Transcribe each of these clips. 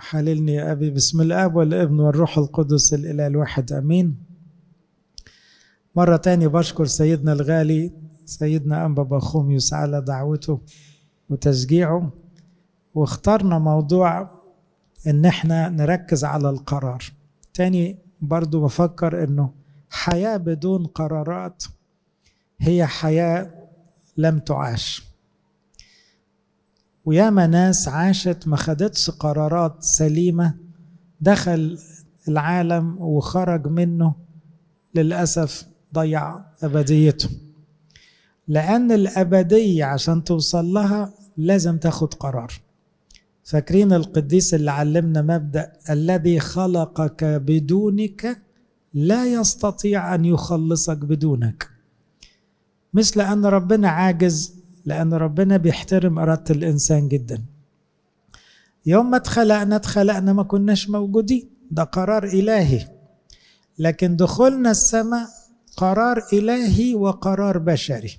حللني يا أبي بسم الآب والابن والروح القدس الإله الواحد أمين مرة تاني بشكر سيدنا الغالي سيدنا أنبا بخوميوس على دعوته وتشجيعه واخترنا موضوع إن احنا نركز على القرار تاني برضو بفكر إنه حياة بدون قرارات هي حياة لم تعاش وياما ناس عاشت ما خدتش قرارات سليمة دخل العالم وخرج منه للأسف ضيع أبديته لأن الأبدية عشان توصل لها لازم تاخد قرار فاكرين القديس اللي علمنا مبدأ الذي خلقك بدونك لا يستطيع أن يخلصك بدونك مثل أن ربنا عاجز لأن ربنا بيحترم إرادة الإنسان جدا يوم ما اتخلقنا اتخلقنا ما كناش موجودين ده قرار إلهي لكن دخولنا السماء قرار إلهي وقرار بشري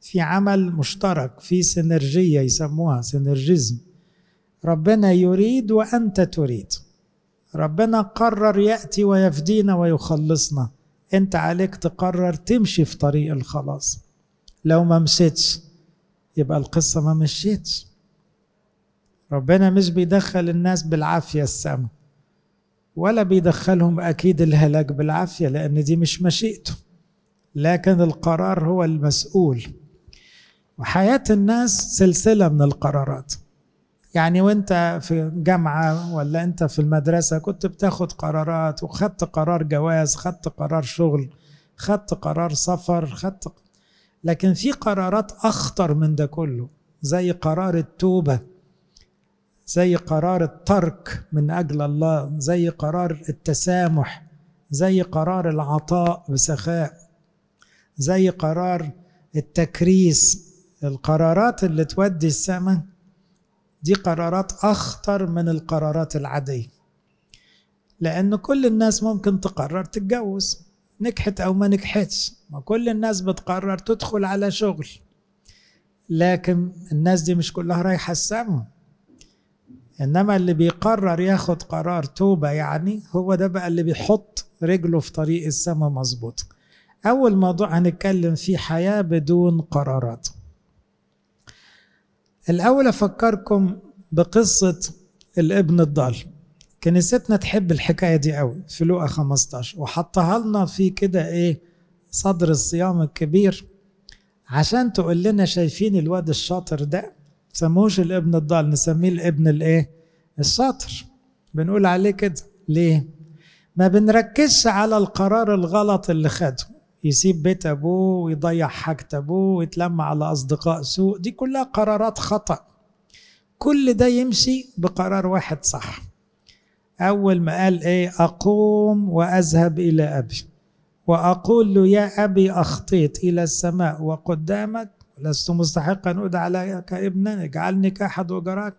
في عمل مشترك في سينرجية يسموها سينرجيزم ربنا يريد وأنت تريد ربنا قرر يأتي ويفدينا ويخلصنا أنت عليك تقرر تمشي في طريق الخلاص لو ما مسيتش يبقى القصة ما مشيتش ربنا مش بيدخل الناس بالعافية السماء ولا بيدخلهم أكيد الهلاك بالعافية لأن دي مش مشيئته لكن القرار هو المسؤول وحياة الناس سلسلة من القرارات يعني وانت في جامعة ولا انت في المدرسة كنت بتاخد قرارات وخدت قرار جواز خدت قرار شغل خدت قرار سفر خدت لكن في قرارات أخطر من ده كله زي قرار التوبة زي قرار الترك من أجل الله زي قرار التسامح زي قرار العطاء بسخاء زي قرار التكريس القرارات اللي تودي السماء دي قرارات أخطر من القرارات العادية لأن كل الناس ممكن تقرر تتجوز نجحت أو ما نجحتش ما كل الناس بتقرر تدخل على شغل لكن الناس دي مش كلها رايحة السما إنما اللي بيقرر ياخد قرار توبة يعني هو ده بقى اللي بيحط رجله في طريق السما مظبوط أول موضوع هنتكلم فيه حياة بدون قرارات الأول أفكركم بقصة الابن الضال كنيستنا تحب الحكايه دي قوي في لوقا 15 وحطها لنا في كده ايه صدر الصيام الكبير عشان تقول لنا شايفين الواد الشاطر ده سموش الابن الضال نسميه الابن الايه الشاطر بنقول عليه كده ليه ما بنركزش على القرار الغلط اللي خده يسيب بيت ابوه ويضيع حاجه ابوه ويتلم على اصدقاء سوء دي كلها قرارات خطا كل ده يمشي بقرار واحد صح أول ما قال إيه أقوم وأذهب إلى أبي وأقول له يا أبي أخطيت إلى السماء وقدامك لست مستحقا أدعى لك ابنا اجعلني كأحد وجراك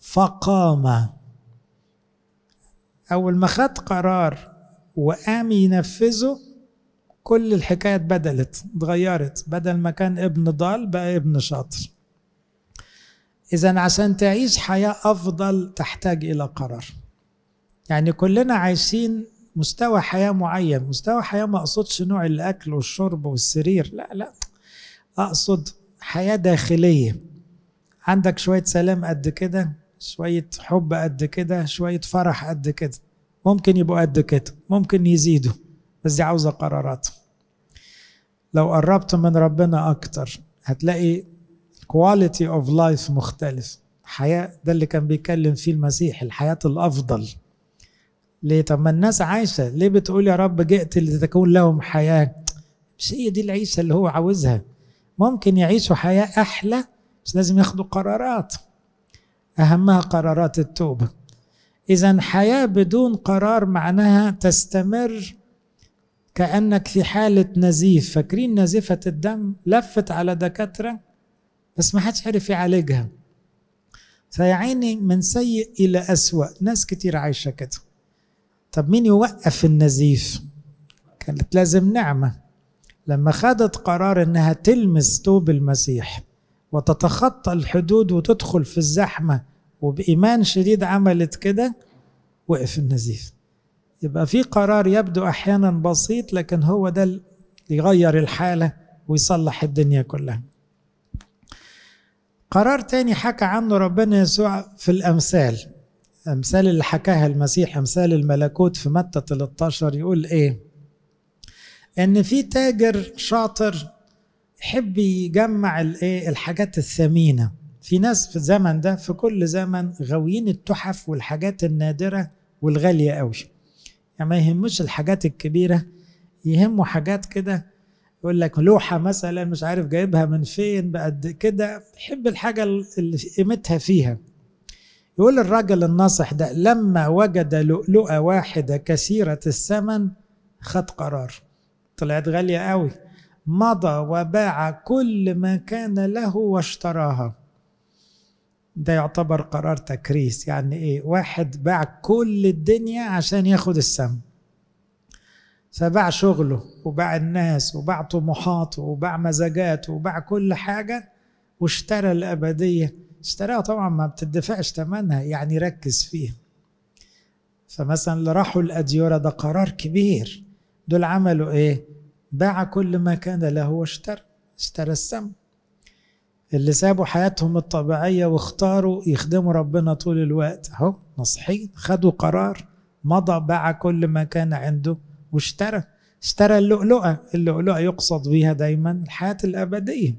فقام أول ما خد قرار وقام ينفذه كل الحكاية بدلت اتغيرت بدل ما كان ابن ضال بقى ابن شاطر إذا عشان تعيش حياة أفضل تحتاج إلى قرار يعني كلنا عايشين مستوى حياه معين مستوى حياه ما اقصدش نوع الاكل والشرب والسرير لا لا اقصد حياه داخليه عندك شويه سلام قد كده شويه حب قد كده شويه فرح قد كده ممكن يبقوا قد كده ممكن يزيدوا بس دي عاوزه قرارات لو قربت من ربنا اكتر هتلاقي كواليتي اوف لايف مختلف حياه ده اللي كان بيتكلم فيه المسيح الحياه الافضل ليه طب ما الناس عايشه ليه بتقول يا رب جئت لتكون لهم حياه مش هي دي العيشه اللي هو عاوزها ممكن يعيشوا حياه احلى بس لازم ياخدوا قرارات اهمها قرارات التوبه اذا حياه بدون قرار معناها تستمر كانك في حاله نزيف فاكرين نزيفه الدم لفت على دكاتره بس ما حدش عرف يعالجها فيا عيني من سيء الى اسوا ناس كتير عايشه كده طب مين يوقف النزيف كانت لازم نعمة لما خدت قرار انها تلمس توب المسيح وتتخطى الحدود وتدخل في الزحمة وبإيمان شديد عملت كده وقف النزيف يبقى في قرار يبدو أحيانا بسيط لكن هو ده اللي يغير الحالة ويصلح الدنيا كلها قرار تاني حكى عنه ربنا يسوع في الأمثال امثال اللي حكاها المسيح امثال الملكوت في متى 13 يقول ايه ان في تاجر شاطر يحب يجمع الايه الحاجات الثمينه في ناس في الزمن ده في كل زمن غاويين التحف والحاجات النادره والغاليه قوي يعني ما يهموش الحاجات الكبيره يهموا حاجات كده يقول لك لوحه مثلا مش عارف جايبها من فين بقد كده يحب الحاجه اللي قيمتها فيها يقول الراجل الناصح ده لما وجد لؤلؤة واحدة كثيرة الثمن خد قرار طلعت غالية قوي مضى وباع كل ما كان له واشتراها ده يعتبر قرار تكريس يعني ايه واحد باع كل الدنيا عشان ياخد السم فباع شغله وباع الناس وباع طموحاته وباع مزاجاته وباع كل حاجه واشترى الابديه اشتراها طبعا ما بتدفعش ثمنها يعني ركز فيها فمثلا اللي راحوا الاديوره ده قرار كبير دول عملوا ايه باع كل ما كان له واشترى اشترى السم اللي سابوا حياتهم الطبيعية واختاروا يخدموا ربنا طول الوقت اهو نصحين خدوا قرار مضى باع كل ما كان عنده واشترى اشترى اللؤلؤة اللؤلؤة يقصد بيها دايما الحياة الأبدية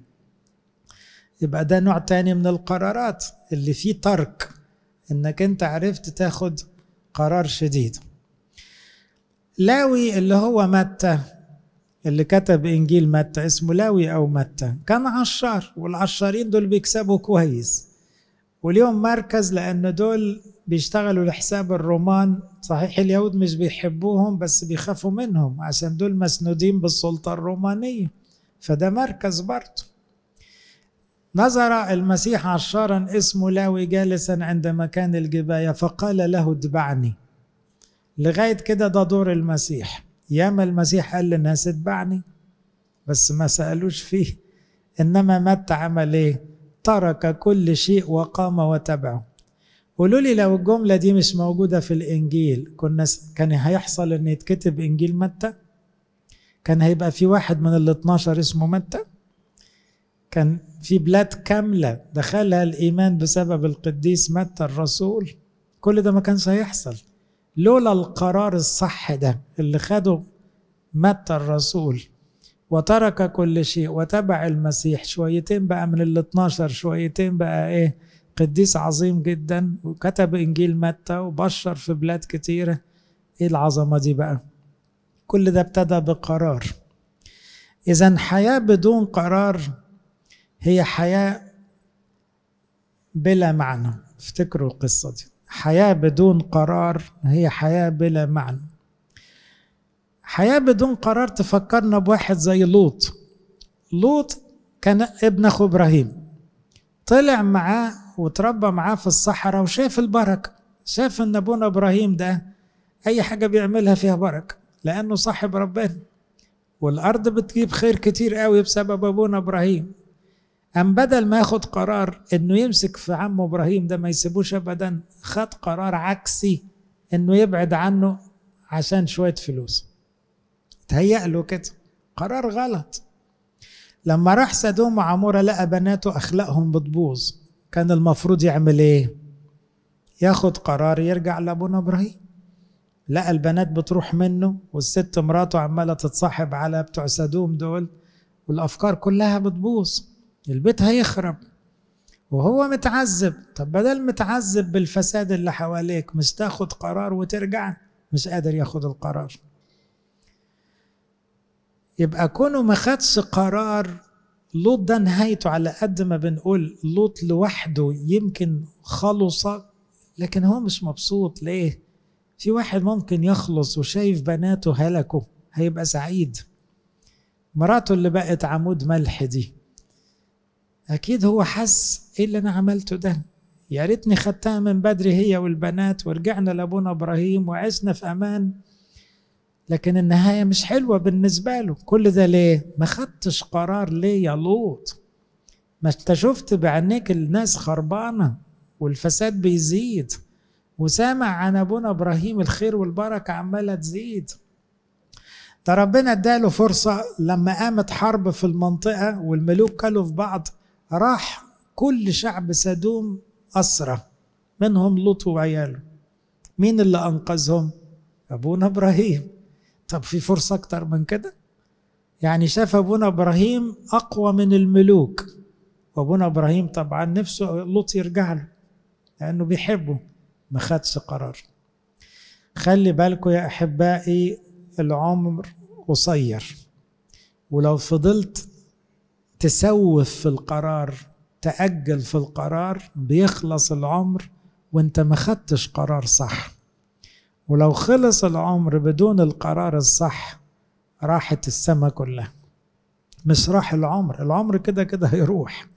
يبقى ده نوع تاني من القرارات اللي فيه ترك انك انت عرفت تاخد قرار شديد لاوي اللي هو متى اللي كتب انجيل متى اسمه لاوي او متى كان عشار والعشارين دول بيكسبوا كويس وليهم مركز لان دول بيشتغلوا لحساب الرومان صحيح اليهود مش بيحبوهم بس بيخافوا منهم عشان دول مسنودين بالسلطه الرومانيه فده مركز برضه نظر المسيح عشارا اسمه لاوي جالسا عند مكان الجباية فقال له اتبعني لغاية كده ده دور المسيح ياما المسيح قال للناس اتبعني بس ما سألوش فيه إنما مت عمل إيه ترك كل شيء وقام وتبعه قولوا لي لو الجملة دي مش موجودة في الإنجيل كنا كان هيحصل إن يتكتب إنجيل متى كان هيبقى في واحد من ال 12 اسمه متى كان في بلاد كاملة دخلها الإيمان بسبب القديس متى الرسول كل ده ما كانش هيحصل لولا القرار الصح ده اللي خده متى الرسول وترك كل شيء وتبع المسيح شويتين بقى من ال 12 شويتين بقى ايه قديس عظيم جدا وكتب انجيل متى وبشر في بلاد كتيره ايه العظمه دي بقى كل ده ابتدى بقرار اذا حياه بدون قرار هي حياة بلا معنى افتكروا القصة دي حياة بدون قرار هي حياة بلا معنى حياة بدون قرار تفكرنا بواحد زي لوط لوط كان ابن أخو إبراهيم طلع معاه وتربى معاه في الصحراء وشاف البركة شاف أن أبونا إبراهيم ده أي حاجة بيعملها فيها بركة لأنه صاحب ربنا والأرض بتجيب خير كتير قوي بسبب أبونا إبراهيم أم بدل ما ياخد قرار إنه يمسك في عمه إبراهيم ده ما يسيبوش أبدا خد قرار عكسي إنه يبعد عنه عشان شوية فلوس تهيأ له كده قرار غلط لما راح سدوم وعمورة لقى بناته أخلاقهم بتبوظ كان المفروض يعمل إيه؟ ياخد قرار يرجع لأبونا إبراهيم لقى البنات بتروح منه والست مراته عمالة تتصاحب على بتوع سدوم دول والأفكار كلها بتبوظ البيت هيخرب وهو متعذب طب بدل متعذب بالفساد اللي حواليك مش تاخد قرار وترجع مش قادر ياخد القرار يبقى كونه ما خدش قرار لوط ده نهايته على قد ما بنقول لوط لوحده يمكن خلص لكن هو مش مبسوط ليه في واحد ممكن يخلص وشايف بناته هلكوا هيبقى سعيد مراته اللي بقت عمود ملح دي اكيد هو حس ايه اللي انا عملته ده يا ريتني خدتها من بدري هي والبنات ورجعنا لابونا ابراهيم وعشنا في امان لكن النهايه مش حلوه بالنسبه له كل ده ليه ما خدتش قرار ليه يا لوط ما انت شفت بعينيك الناس خربانه والفساد بيزيد وسامع عن ابونا ابراهيم الخير والبركه عماله تزيد ده ربنا اداله فرصه لما قامت حرب في المنطقه والملوك كلوا في بعض راح كل شعب سدوم أسرى منهم لوط وعياله مين اللي أنقذهم؟ أبونا إبراهيم طب في فرصة أكتر من كده؟ يعني شاف أبونا إبراهيم أقوى من الملوك وأبونا إبراهيم طبعا نفسه لوط يرجع له لأنه بيحبه ما خدش قرار خلي بالكم يا أحبائي العمر قصير ولو فضلت تسوف في القرار تأجل في القرار بيخلص العمر وانت ما خدتش قرار صح ولو خلص العمر بدون القرار الصح راحت السما كلها مش راح العمر العمر كده كده هيروح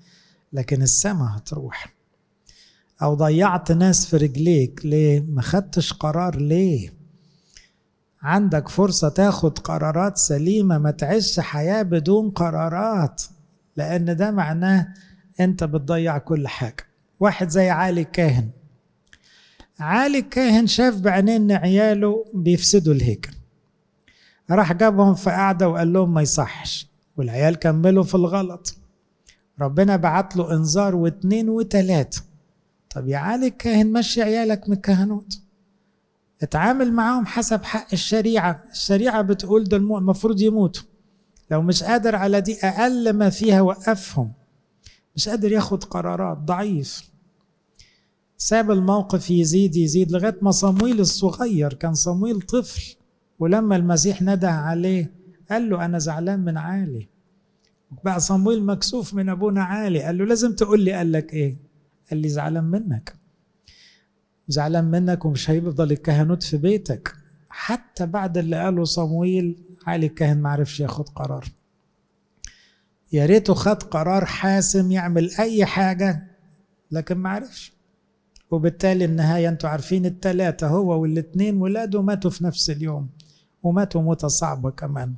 لكن السما هتروح او ضيعت ناس في رجليك ليه ما خدتش قرار ليه عندك فرصة تاخد قرارات سليمة ما تعيش حياة بدون قرارات لأن ده معناه أنت بتضيع كل حاجة واحد زي علي الكاهن علي الكاهن شاف بعينيه إن عياله بيفسدوا الهيكل راح جابهم في قعدة وقال لهم ما يصحش والعيال كملوا في الغلط ربنا بعت له انذار واثنين وثلاثة طب يا علي الكاهن مشي عيالك من الكهنوت اتعامل معاهم حسب حق الشريعة الشريعة بتقول ده المفروض يموتوا لو مش قادر على دي اقل ما فيها وقفهم مش قادر ياخد قرارات ضعيف ساب الموقف يزيد يزيد لغايه ما صمويل الصغير كان صمويل طفل ولما المسيح ندى عليه قال له انا زعلان من عالي بقى صمويل مكسوف من ابونا عالي قال له لازم تقول لي قال لك ايه قال لي زعلان منك زعلان منك ومش هيفضل الكهنوت في بيتك حتى بعد اللي قاله صمويل علي الكاهن ما عرفش ياخد قرار يا ريته خد قرار حاسم يعمل اي حاجه لكن ما عرفش وبالتالي النهايه انتوا عارفين الثلاثه هو والاثنين ولاده ماتوا في نفس اليوم وماتوا موته صعبه كمان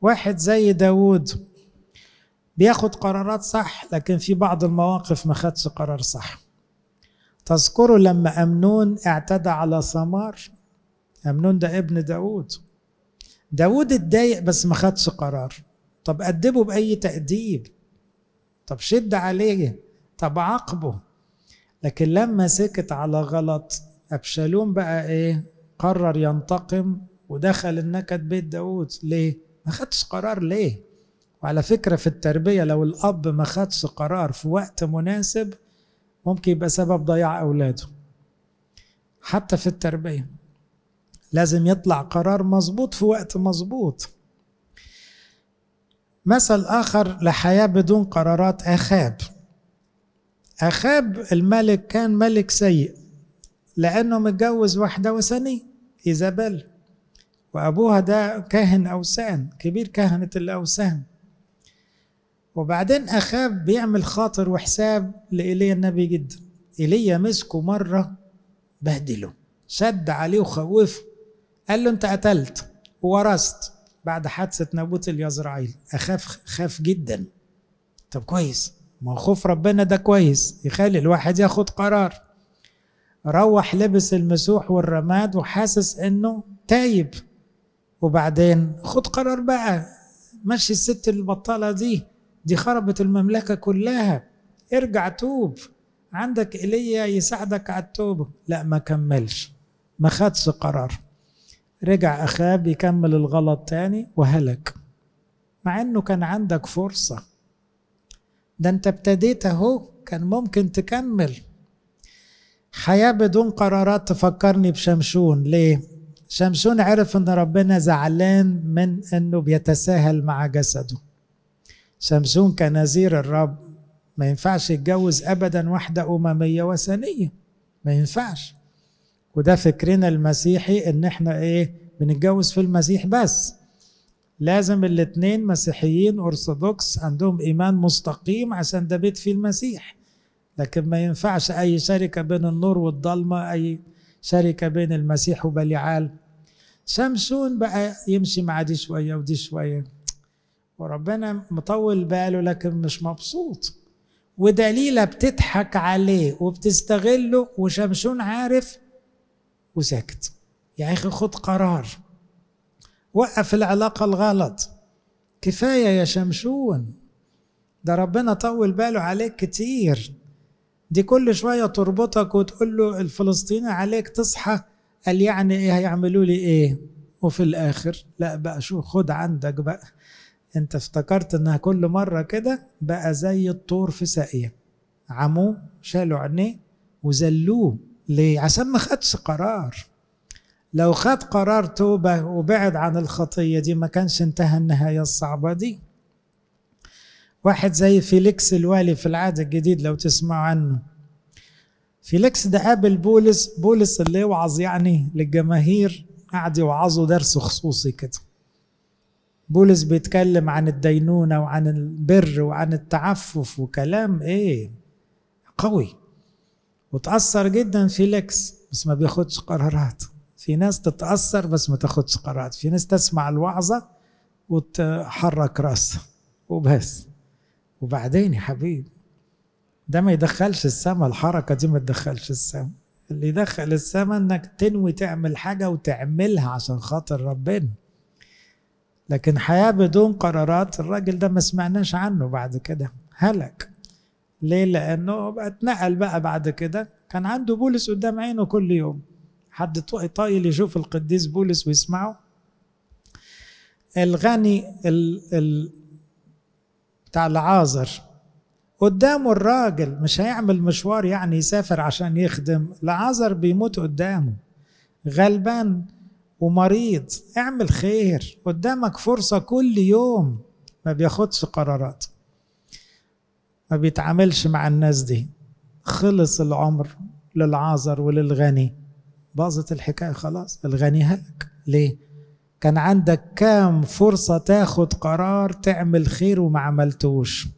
واحد زي داوود بياخد قرارات صح لكن في بعض المواقف ما خدش قرار صح تذكروا لما أمنون اعتدى على ثمار أمنون ده ابن داود داود اتضايق بس ما خدش قرار طب أدبه بأي تأديب طب شد عليه طب عاقبه لكن لما سكت على غلط أبشالوم بقى إيه قرر ينتقم ودخل النكد بيت داود ليه ما خدش قرار ليه وعلى فكرة في التربية لو الأب ما خدش قرار في وقت مناسب ممكن يبقى سبب ضياع أولاده حتى في التربية لازم يطلع قرار مظبوط في وقت مظبوط مثل آخر لحياة بدون قرارات أخاب أخاب الملك كان ملك سيء لأنه متجوز واحدة وثنية إيزابيل وأبوها ده كاهن أوثان كبير كهنة الأوثان وبعدين أخاب بيعمل خاطر وحساب لإيليا النبي جدا إيليا مسكه مرة بهدله شد عليه وخوفه قال له انت قتلت وورثت بعد حادثه نابوت اليزرعيل اخاف خاف جدا طب كويس ما خوف ربنا ده كويس يخلي الواحد ياخد قرار روح لبس المسوح والرماد وحاسس انه تايب وبعدين خد قرار بقى مشي الست البطالة دي دي خربت المملكة كلها ارجع توب عندك إيليا يساعدك على التوبة لا ما كملش ما خدش قرار رجع أخاه بيكمل الغلط تاني وهلك مع إنه كان عندك فرصة ده أنت ابتديت أهو كان ممكن تكمل حياة بدون قرارات تفكرني بشمشون ليه؟ شمشون عرف إن ربنا زعلان من إنه بيتساهل مع جسده شمشون كنذير الرب ما ينفعش يتجوز أبدا واحدة أممية وثنية ما ينفعش وده فكرنا المسيحي ان احنا ايه بنتجوز في المسيح بس لازم الاثنين مسيحيين ارثوذكس عندهم ايمان مستقيم عشان ده بيت فيه المسيح لكن ما ينفعش اي شركه بين النور والضلمه اي شركه بين المسيح وبليعال شمشون بقى يمشي مع دي شويه ودي شويه وربنا مطول باله لكن مش مبسوط ودليله بتضحك عليه وبتستغله وشمشون عارف وساكت يا اخي خد قرار وقف العلاقه الغلط كفايه يا شمشون ده ربنا طول باله عليك كتير دي كل شويه تربطك وتقول له الفلسطيني عليك تصحى قال يعني ايه هيعملوا لي ايه وفي الاخر لا بقى شو خد عندك بقى انت افتكرت انها كل مره كده بقى زي الطور في ساقيه عموه شالوا عينيه وذلوه ليه؟ عشان ما خدش قرار لو خد قرار توبة وبعد عن الخطية دي ما كانش انتهى النهاية الصعبة دي واحد زي فيليكس الوالي في العهد الجديد لو تسمعوا عنه فيليكس ده قابل بولس بولس اللي يوعظ يعني للجماهير قعد يوعظه درس خصوصي كده بولس بيتكلم عن الدينونة وعن البر وعن التعفف وكلام ايه قوي وتأثر جدا في لكس بس ما بياخدش قرارات في ناس تتأثر بس ما تاخدش قرارات في ناس تسمع الوعظة وتحرك راسها وبس وبعدين يا حبيبي ده ما يدخلش السما الحركة دي ما تدخلش السما اللي يدخل السما انك تنوي تعمل حاجة وتعملها عشان خاطر ربنا لكن حياة بدون قرارات الراجل ده ما سمعناش عنه بعد كده هلك ليه لانه اتنقل بقى بعد كده كان عنده بولس قدام عينه كل يوم حد طايل يشوف القديس بولس ويسمعه الغني ال ال بتاع العازر قدامه الراجل مش هيعمل مشوار يعني يسافر عشان يخدم العازر بيموت قدامه غلبان ومريض اعمل خير قدامك فرصة كل يوم ما بياخدش قرارات ما بيتعاملش مع الناس دي خلص العمر للعازر وللغني باظت الحكايه خلاص الغني هلك ليه كان عندك كام فرصه تاخد قرار تعمل خير وما عملتوش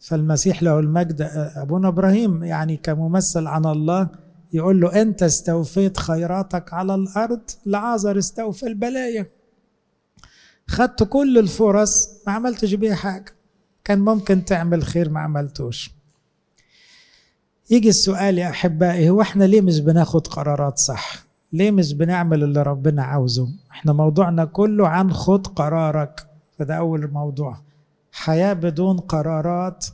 فالمسيح له المجد ابونا ابراهيم يعني كممثل عن الله يقول له انت استوفيت خيراتك على الارض لعازر استوفى البلايا خدت كل الفرص ما عملتش بيها حاجه كان ممكن تعمل خير ما عملتوش يجي السؤال يا احبائي هو احنا ليه مش بناخد قرارات صح ليه مش بنعمل اللي ربنا عاوزه احنا موضوعنا كله عن خد قرارك فده اول موضوع حياه بدون قرارات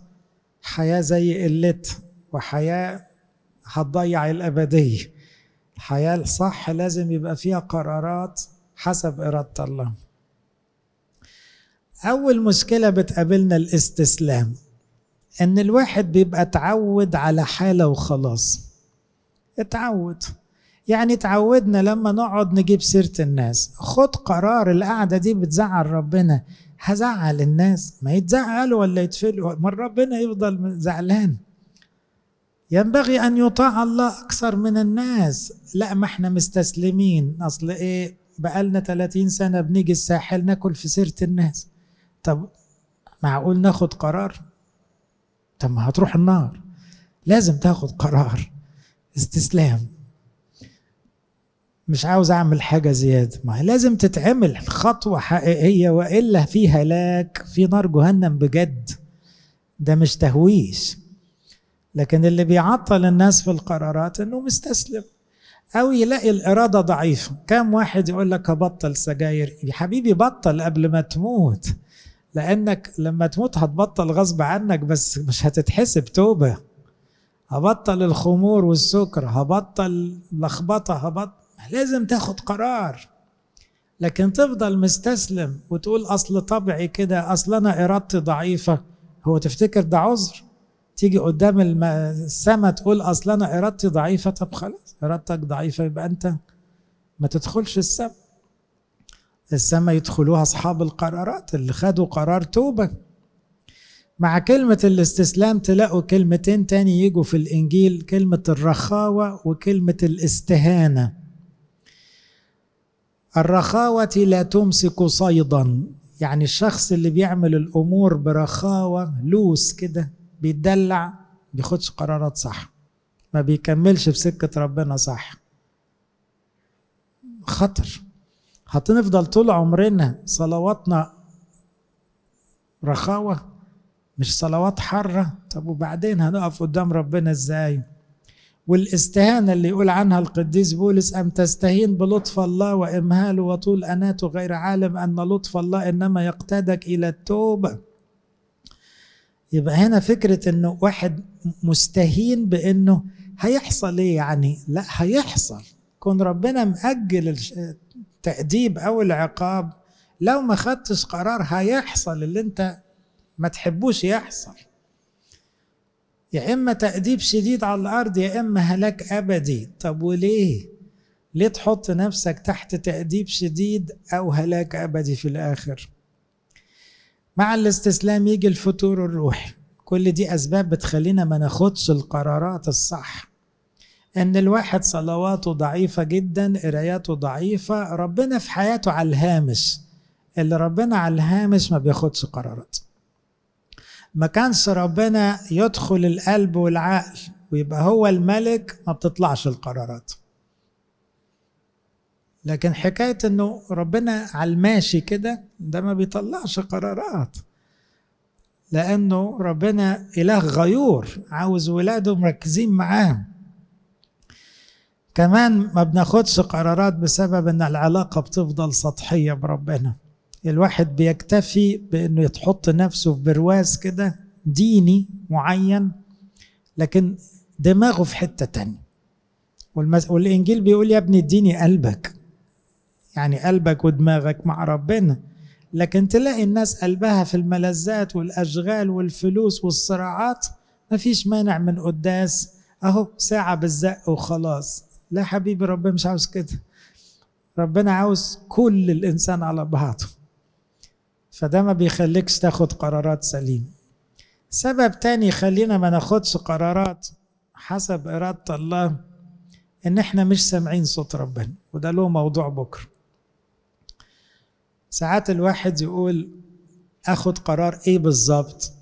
حياه زي قلت وحياه هتضيع الابديه الحياه الصح لازم يبقى فيها قرارات حسب اراده الله أول مشكلة بتقابلنا الاستسلام إن الواحد بيبقى اتعود على حالة وخلاص اتعود يعني اتعودنا لما نقعد نجيب سيرة الناس خد قرار القعدة دي بتزعل ربنا هزعل الناس ما يتزعلوا ولا يتفلوا ما ربنا يفضل زعلان ينبغي أن يطاع الله أكثر من الناس لا ما احنا مستسلمين أصل إيه بقالنا 30 سنة بنيجي الساحل ناكل في سيرة الناس طب معقول ناخد قرار طب ما هتروح النار لازم تاخد قرار استسلام مش عاوز اعمل حاجه زياده ما لازم تتعمل خطوه حقيقيه والا في هلاك في نار جهنم بجد ده مش تهويش لكن اللي بيعطل الناس في القرارات انه مستسلم او يلاقي الاراده ضعيفه كم واحد يقول لك ابطل سجاير يا حبيبي بطل قبل ما تموت لانك لما تموت هتبطل غصب عنك بس مش هتتحسب توبه هبطل الخمور والسكر هبطل لخبطه هبطل لازم تاخد قرار لكن تفضل مستسلم وتقول اصل طبعي كده اصل انا ارادتي ضعيفه هو تفتكر ده عذر تيجي قدام السما تقول اصل انا ارادتي ضعيفه طب خلاص ارادتك ضعيفه يبقى انت ما تدخلش السما السماء يدخلوها أصحاب القرارات اللي خدوا قرار توبة مع كلمة الاستسلام تلاقوا كلمتين تاني يجوا في الإنجيل كلمة الرخاوة وكلمة الاستهانة الرخاوة لا تمسك صيدا يعني الشخص اللي بيعمل الأمور برخاوة لوس كده بيدلع بياخدش قرارات صح ما بيكملش في سكة ربنا صح خطر هتنفضل طول عمرنا صلواتنا رخاوة مش صلوات حارة طب وبعدين هنقف قدام ربنا ازاي والاستهانة اللي يقول عنها القديس بولس أم تستهين بلطف الله وإمهاله وطول أناته غير عالم أن لطف الله إنما يقتادك إلى التوبة يبقى هنا فكرة أنه واحد مستهين بأنه هيحصل إيه يعني لا هيحصل كون ربنا مأجل التأديب أو العقاب لو ما خدتش قرار هيحصل اللي أنت ما تحبوش يحصل يا إما تأديب شديد على الأرض يا إما هلاك أبدي طب وليه؟ ليه تحط نفسك تحت تأديب شديد أو هلاك أبدي في الآخر؟ مع الاستسلام يجي الفتور الروحي كل دي أسباب بتخلينا ما ناخدش القرارات الصح ان الواحد صلواته ضعيفه جدا قراياته ضعيفه ربنا في حياته على الهامش اللي ربنا على الهامش ما بياخدش قرارات ما كانش ربنا يدخل القلب والعقل ويبقى هو الملك ما بتطلعش القرارات لكن حكاية انه ربنا على الماشي كده ده ما بيطلعش قرارات لانه ربنا اله غيور عاوز ولاده مركزين معاه كمان ما بناخدش قرارات بسبب ان العلاقه بتفضل سطحيه بربنا الواحد بيكتفي بانه يتحط نفسه في برواز كده ديني معين لكن دماغه في حته تانية والمس... والانجيل بيقول يا ابني اديني قلبك يعني قلبك ودماغك مع ربنا لكن تلاقي الناس قلبها في الملذات والاشغال والفلوس والصراعات مفيش مانع من قداس اهو ساعه بالزق وخلاص لا حبيبي ربنا مش عاوز كده ربنا عاوز كل الانسان على بعضه فده ما بيخليكش تاخد قرارات سليمه سبب تاني يخلينا ما ناخدش قرارات حسب إرادة الله إن إحنا مش سامعين صوت ربنا وده له موضوع بكرة ساعات الواحد يقول أخد قرار إيه بالظبط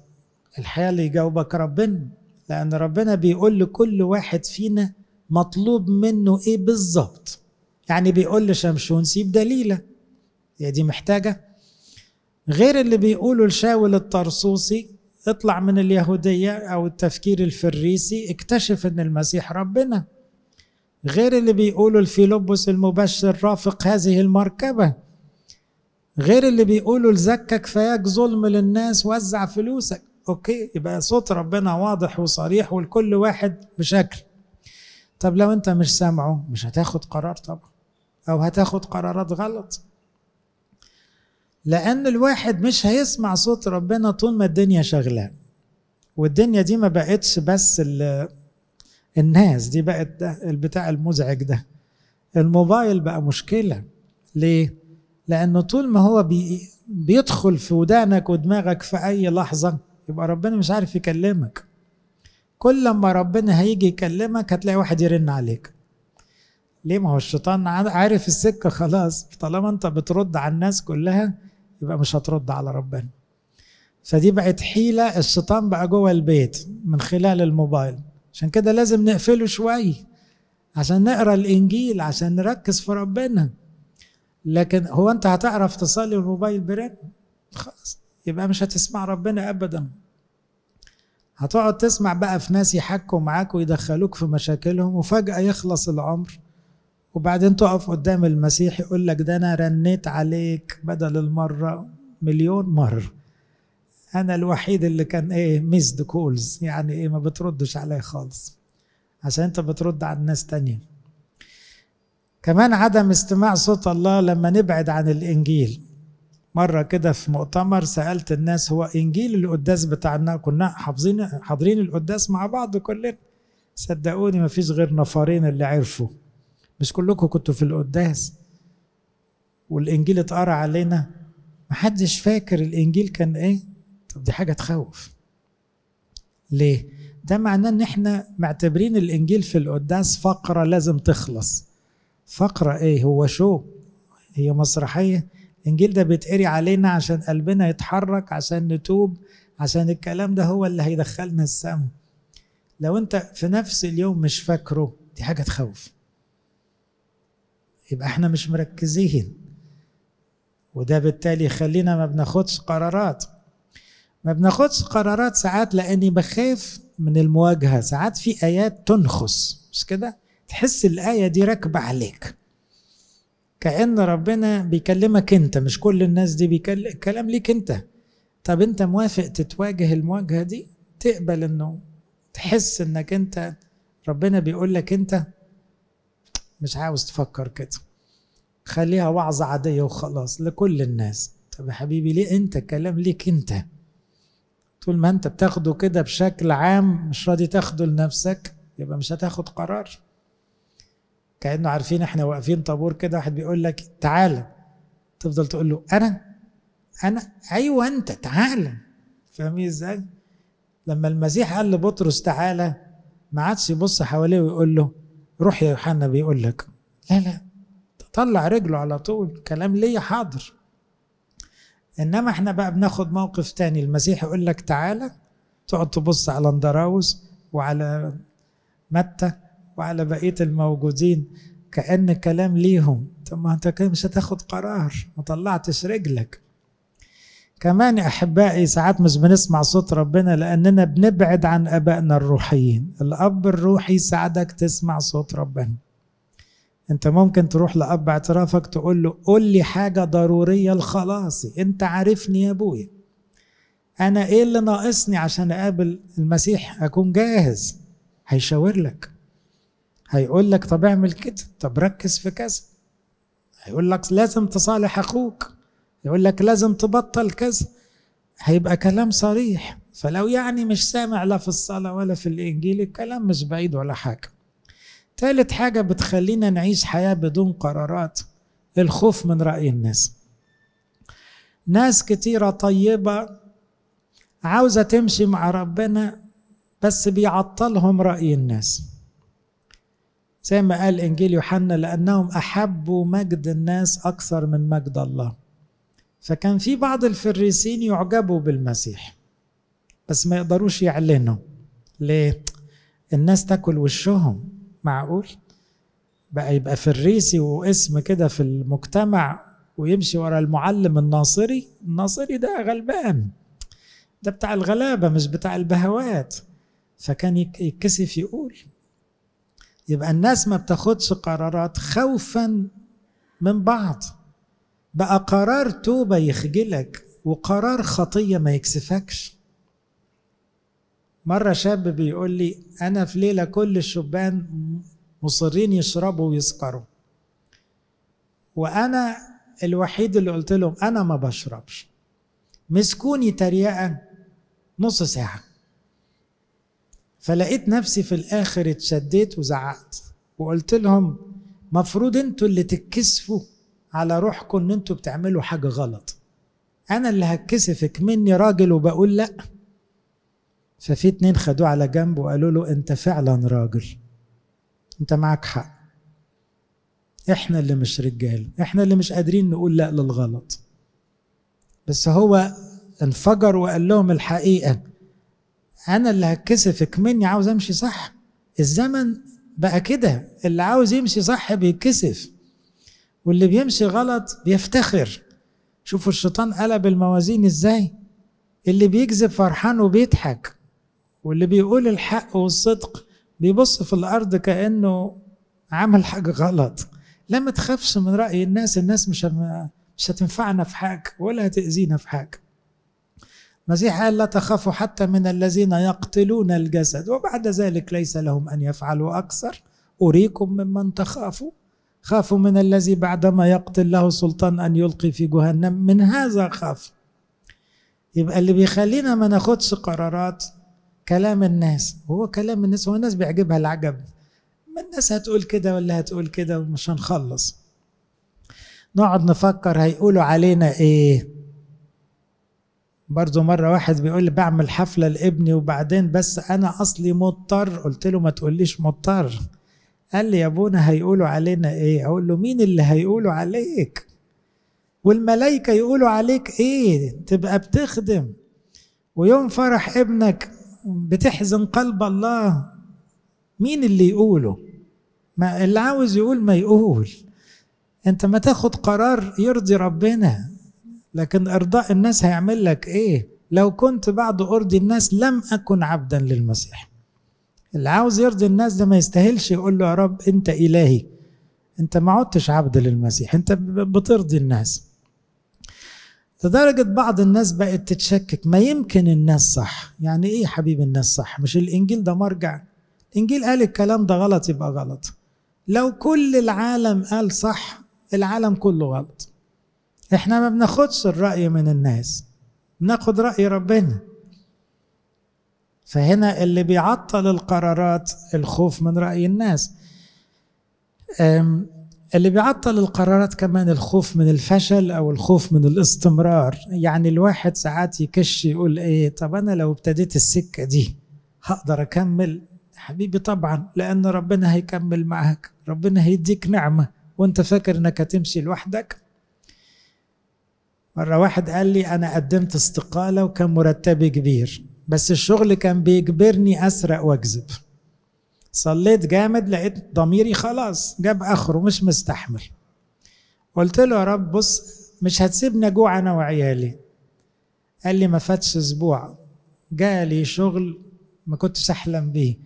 الحقيقة اللي يجاوبك ربنا لأن ربنا بيقول لكل واحد فينا مطلوب منه ايه بالظبط يعني بيقول لشمشون سيب دليله هي دي محتاجه غير اللي بيقوله لشاول الطرسوسي اطلع من اليهوديه او التفكير الفريسي اكتشف ان المسيح ربنا غير اللي بيقوله الفيلوبوس المبشر رافق هذه المركبه غير اللي بيقوله لزكك فياك ظلم للناس وزع فلوسك اوكي يبقى صوت ربنا واضح وصريح ولكل واحد بشكل طب لو انت مش سامعه مش هتاخد قرار طبعا او هتاخد قرارات غلط لان الواحد مش هيسمع صوت ربنا طول ما الدنيا شغلاه والدنيا دي ما بقتش بس الناس دي بقت ده البتاع المزعج ده الموبايل بقى مشكله ليه لانه طول ما هو بي بيدخل في ودانك ودماغك في اي لحظه يبقى ربنا مش عارف يكلمك كل لما ربنا هيجي يكلمك هتلاقي واحد يرن عليك ليه ما هو الشيطان عارف السكه خلاص طالما انت بترد على الناس كلها يبقى مش هترد على ربنا فدي بقت حيله الشيطان بقى جوه البيت من خلال الموبايل عشان كده لازم نقفله شوي عشان نقرا الانجيل عشان نركز في ربنا لكن هو انت هتعرف تصلي الموبايل برن خلاص يبقى مش هتسمع ربنا ابدا هتقعد تسمع بقى في ناس يحكوا معاك ويدخلوك في مشاكلهم وفجأة يخلص العمر وبعدين تقف قدام المسيح يقول لك ده أنا رنيت عليك بدل المرة مليون مرة أنا الوحيد اللي كان إيه ميزد كولز يعني إيه ما بتردش عليا خالص عشان أنت بترد على الناس تانية كمان عدم استماع صوت الله لما نبعد عن الإنجيل مرة كده في مؤتمر سألت الناس هو إنجيل القداس بتاعنا كنا حافظين حاضرين القداس مع بعض كلنا صدقوني ما فيش غير نفرين اللي عرفوا مش كلكم كنتوا في القداس والإنجيل اتقرا علينا محدش فاكر الإنجيل كان إيه طب دي حاجة تخوف ليه؟ ده معناه إن إحنا معتبرين الإنجيل في القداس فقرة لازم تخلص فقرة إيه هو شو هي مسرحية الانجيل ده بيتقري علينا عشان قلبنا يتحرك عشان نتوب عشان الكلام ده هو اللي هيدخلنا السماء لو انت في نفس اليوم مش فاكره دي حاجه تخوف يبقى احنا مش مركزين وده بالتالي يخلينا ما بناخدش قرارات ما بناخدش قرارات ساعات لاني بخاف من المواجهه ساعات في ايات تنخس مش كده تحس الايه دي راكبه عليك كأن ربنا بيكلمك أنت مش كل الناس دي بيكلم الكلام ليك أنت طب أنت موافق تتواجه المواجهة دي تقبل أنه تحس أنك أنت ربنا بيقول لك أنت مش عاوز تفكر كده خليها وعظة عادية وخلاص لكل الناس طب يا حبيبي ليه أنت الكلام ليك أنت طول ما أنت بتاخده كده بشكل عام مش راضي تاخده لنفسك يبقى مش هتاخد قرار كانه عارفين احنا واقفين طابور كده واحد بيقول لك تعالى تفضل تقول له انا انا ايوه انت تعالى فاهمين ازاي لما المسيح قال لبطرس تعالى ما عادش يبص حواليه ويقول له روح يا يوحنا بيقول لك لا لا طلع رجله على طول كلام ليا حاضر انما احنا بقى بناخد موقف تاني المسيح يقول لك تعالى تقعد تبص على اندراوس وعلى متى وعلى بقيه الموجودين كان كلام ليهم طب ما انت كده مش هتاخد قرار ما طلعتش رجلك كمان يا احبائي ساعات مش بنسمع صوت ربنا لاننا بنبعد عن ابائنا الروحيين الاب الروحي ساعدك تسمع صوت ربنا انت ممكن تروح لاب اعترافك تقول له قول لي حاجه ضروريه لخلاصي انت عارفني يا ابويا انا ايه اللي ناقصني عشان اقابل المسيح اكون جاهز هيشاور لك هيقول لك طب اعمل كده طب ركز في كذا هيقول لك لازم تصالح اخوك يقول لك لازم تبطل كذا هيبقى كلام صريح فلو يعني مش سامع لا في الصلاة ولا في الإنجيل الكلام مش بعيد ولا حاجة تالت حاجة بتخلينا نعيش حياة بدون قرارات الخوف من رأي الناس ناس كتيرة طيبة عاوزة تمشي مع ربنا بس بيعطلهم رأي الناس زي ما قال انجيل يوحنا لانهم احبوا مجد الناس اكثر من مجد الله فكان في بعض الفريسين يعجبوا بالمسيح بس ما يقدروش يعلنوا ليه الناس تاكل وشهم معقول بقى يبقى فريسي واسم كده في المجتمع ويمشي ورا المعلم الناصري الناصري ده غلبان ده بتاع الغلابه مش بتاع البهوات فكان يتكسف يقول يبقى الناس ما بتاخدش قرارات خوفا من بعض بقى قرار توبه يخجلك وقرار خطيه ما يكسفكش مره شاب بيقول لي انا في ليله كل الشبان مصرين يشربوا ويسكروا وانا الوحيد اللي قلت لهم انا ما بشربش مسكوني تريقه نص ساعه فلقيت نفسي في الاخر اتشديت وزعقت وقلت لهم مفروض انتوا اللي تتكسفوا على روحكم ان انتوا بتعملوا حاجه غلط انا اللي هتكسفك مني راجل وبقول لا ففي اتنين خدوه على جنب وقالوا له انت فعلا راجل انت معاك حق احنا اللي مش رجال احنا اللي مش قادرين نقول لا للغلط بس هو انفجر وقال لهم الحقيقه انا اللي هتكسفك مني عاوز امشي صح الزمن بقى كده اللي عاوز يمشي صح بيتكسف واللي بيمشي غلط بيفتخر شوفوا الشيطان قلب الموازين ازاي اللي بيكذب فرحان وبيضحك واللي بيقول الحق والصدق بيبص في الارض كانه عمل حاجه غلط لا ما تخافش من راي الناس الناس مش مش هتنفعنا في حاجه ولا هتاذينا في حاجه المسيح قال لا تخافوا حتى من الذين يقتلون الجسد وبعد ذلك ليس لهم أن يفعلوا أكثر أريكم ممن تخافوا خافوا من الذي بعدما يقتل له سلطان أن يلقي في جهنم من هذا خاف يبقى اللي بيخلينا ما ناخدش قرارات كلام الناس هو كلام الناس هو الناس بيعجبها العجب ما الناس هتقول كده ولا هتقول كده ومش هنخلص نقعد نفكر هيقولوا علينا ايه برضه مرة واحد بيقول لي بعمل حفلة لابني وبعدين بس أنا أصلي مضطر قلت له ما تقوليش مضطر قال لي يا ابونا هيقولوا علينا إيه أقول له مين اللي هيقولوا عليك والملائكة يقولوا عليك إيه تبقى بتخدم ويوم فرح ابنك بتحزن قلب الله مين اللي يقوله ما اللي عاوز يقول ما يقول انت ما تاخد قرار يرضي ربنا لكن ارضاء الناس هيعمل لك ايه لو كنت بعد ارضي الناس لم اكن عبدا للمسيح اللي عاوز يرضي الناس ده ما يستاهلش يقول له يا رب انت الهي انت ما عدتش عبد للمسيح انت بترضي الناس لدرجة بعض الناس بقت تتشكك ما يمكن الناس صح يعني ايه حبيب الناس صح مش الانجيل ده مرجع الانجيل قال الكلام ده غلط يبقى غلط لو كل العالم قال صح العالم كله غلط احنا ما بناخدش الرأي من الناس بناخد رأي ربنا فهنا اللي بيعطل القرارات الخوف من رأي الناس اللي بيعطل القرارات كمان الخوف من الفشل او الخوف من الاستمرار يعني الواحد ساعات يكش يقول ايه طب انا لو ابتديت السكه دي هقدر اكمل حبيبي طبعا لان ربنا هيكمل معاك ربنا هيديك نعمه وانت فاكر انك هتمشي لوحدك مرة واحد قال لي أنا قدمت استقالة وكان مرتبي كبير بس الشغل كان بيجبرني أسرق وأكذب صليت جامد لقيت ضميري خلاص جاب آخره مش مستحمل قلت له يا رب بص مش هتسيبني جوع أنا وعيالي قال لي ما فاتش أسبوع جالي شغل ما كنتش أحلم بيه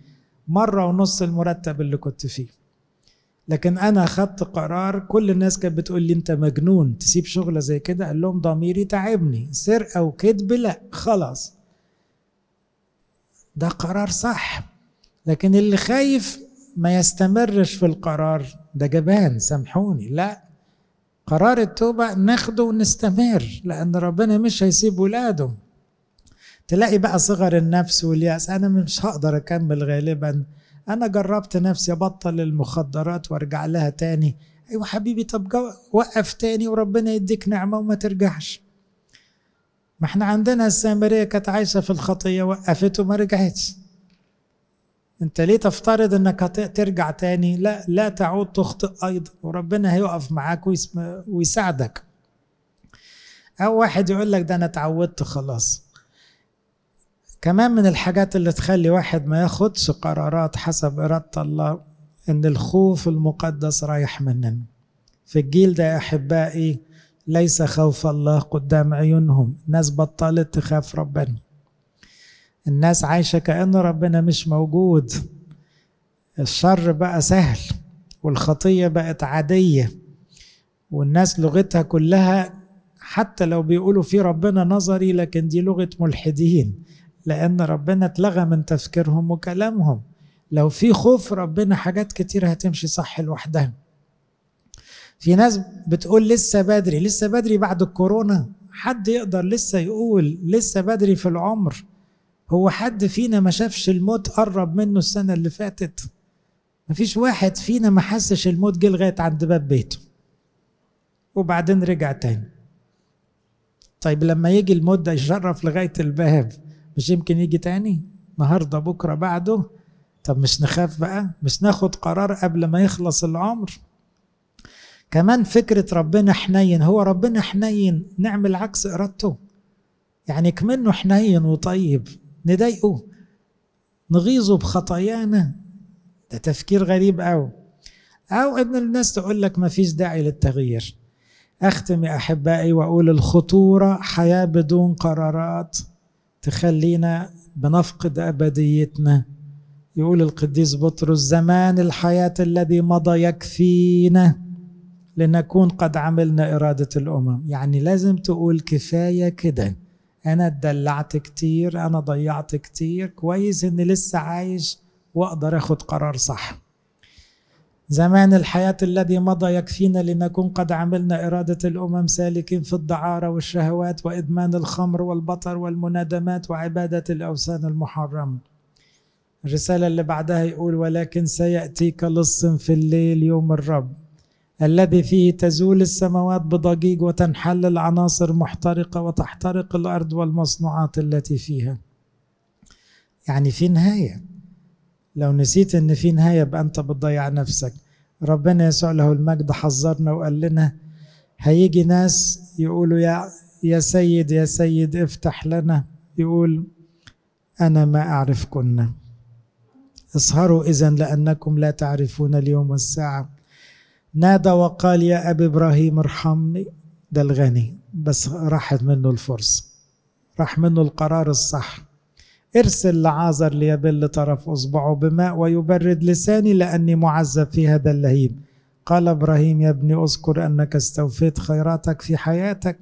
مرة ونص المرتب اللي كنت فيه لكن انا خدت قرار كل الناس كانت بتقول لي انت مجنون تسيب شغله زي كده قال لهم ضميري تعبني سرقه وكذب لا خلاص ده قرار صح لكن اللي خايف ما يستمرش في القرار ده جبان سامحوني لا قرار التوبه ناخده ونستمر لان ربنا مش هيسيب ولاده تلاقي بقى صغر النفس والياس انا مش هقدر اكمل غالبا انا جربت نفسي ابطل المخدرات وارجع لها تاني ايوه حبيبي طب وقف تاني وربنا يديك نعمه وما ترجعش ما احنا عندنا السامريه كانت عايشه في الخطيه وقفت وما رجعتش انت ليه تفترض انك ترجع تاني لا لا تعود تخطئ ايضا وربنا هيقف معاك ويساعدك او واحد يقول لك ده انا اتعودت خلاص كمان من الحاجات اللي تخلي واحد ما ياخدش قرارات حسب إرادة الله إن الخوف المقدس رايح مننا في الجيل ده يا أحبائي ليس خوف الله قدام عيونهم الناس بطلت تخاف ربنا الناس عايشة كأن ربنا مش موجود الشر بقى سهل والخطية بقت عادية والناس لغتها كلها حتى لو بيقولوا في ربنا نظري لكن دي لغة ملحدين لأن ربنا اتلغى من تفكيرهم وكلامهم لو في خوف ربنا حاجات كتير هتمشي صح لوحدها في ناس بتقول لسه بدري لسه بدري بعد الكورونا حد يقدر لسه يقول لسه بدري في العمر هو حد فينا ما شافش الموت قرب منه السنة اللي فاتت مفيش واحد فينا ما حسش الموت جه لغاية عند باب بيته وبعدين رجع تاني طيب لما يجي الموت ده يشرف لغاية الباب مش يمكن يجي تاني النهارده بكره بعده طب مش نخاف بقى مش ناخد قرار قبل ما يخلص العمر كمان فكرة ربنا حنين هو ربنا حنين نعمل عكس إرادته يعني كمنه حنين وطيب نضايقه نغيظه بخطايانا ده تفكير غريب أو أو إن الناس تقول لك مفيش داعي للتغيير أختم يا أحبائي وأقول الخطورة حياة بدون قرارات تخلينا بنفقد أبديتنا يقول القديس بطرس زمان الحياة الذي مضى يكفينا لنكون قد عملنا إرادة الأمم يعني لازم تقول كفاية كده أنا اتدلعت كتير أنا ضيعت كتير كويس إني لسه عايش وأقدر أخد قرار صح زمان الحياة الذي مضى يكفينا لنكون قد عملنا إرادة الأمم سالكين في الدعارة والشهوات وإدمان الخمر والبطر والمنادمات وعبادة الأوثان المحرمة الرسالة اللي بعدها يقول ولكن سيأتيك لص في الليل يوم الرب الذي فيه تزول السماوات بضجيج وتنحل العناصر محترقة وتحترق الأرض والمصنوعات التي فيها يعني في نهاية لو نسيت أن في نهاية يبقى أنت بتضيع نفسك ربنا يسوع له المجد حذرنا وقال لنا هيجي ناس يقولوا يا يا سيد يا سيد افتح لنا يقول انا ما اعرفكن اسهروا اذا لانكم لا تعرفون اليوم والساعه نادى وقال يا ابي ابراهيم ارحمني ده الغني بس راحت منه الفرصه راح منه القرار الصح ارسل لعازر ليبل طرف اصبعه بماء ويبرد لساني لاني معذب في هذا اللهيب قال ابراهيم يا ابني اذكر انك استوفيت خيراتك في حياتك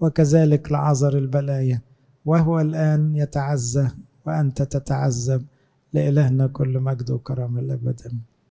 وكذلك لعازر البلايا وهو الان يتعزى وانت تتعذب لالهنا كل مجد وكرامه الابد امين